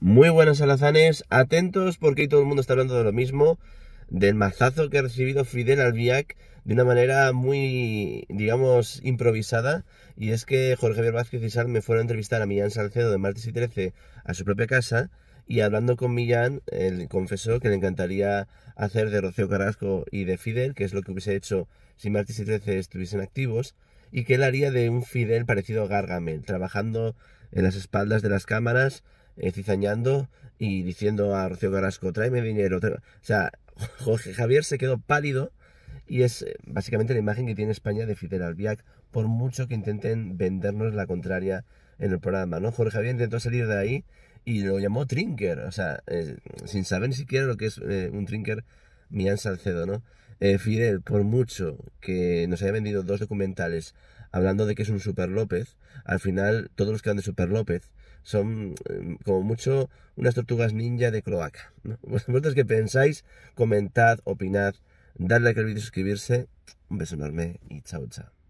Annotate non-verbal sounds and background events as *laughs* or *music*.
Muy buenas alazanes, atentos porque todo el mundo está hablando de lo mismo, del mazazo que ha recibido Fidel Albiac de una manera muy, digamos, improvisada. Y es que Jorge Berbázquez y Sal me fueron a entrevistar a Millán Salcedo de martes y Trece a su propia casa. Y hablando con Millán, él confesó que le encantaría hacer de Rocío Carrasco y de Fidel, que es lo que hubiese hecho si martes y Trece estuviesen activos, y que él haría de un Fidel parecido a Gargamel, trabajando en las espaldas de las cámaras cizañando y diciendo a Rocío Carrasco, tráeme dinero. O sea, *laughs* Jorge Javier se quedó pálido y es eh, básicamente la imagen que tiene España de Fidel Albiac, por mucho que intenten vendernos la contraria en el programa, ¿no? Jorge Javier intentó salir de ahí y lo llamó Trinker, o sea, eh, sin saber ni siquiera lo que es eh, un Trinker, Mian Salcedo, ¿no? Fidel, por mucho que nos haya vendido dos documentales hablando de que es un Super López, al final todos los que van de Super López son em, como mucho unas tortugas ninja de cloaca. ¿no? *laughs* Vosotros que pensáis, comentad, opinad, darle a que vídeo y suscribirse. Un beso enorme y chao, chao.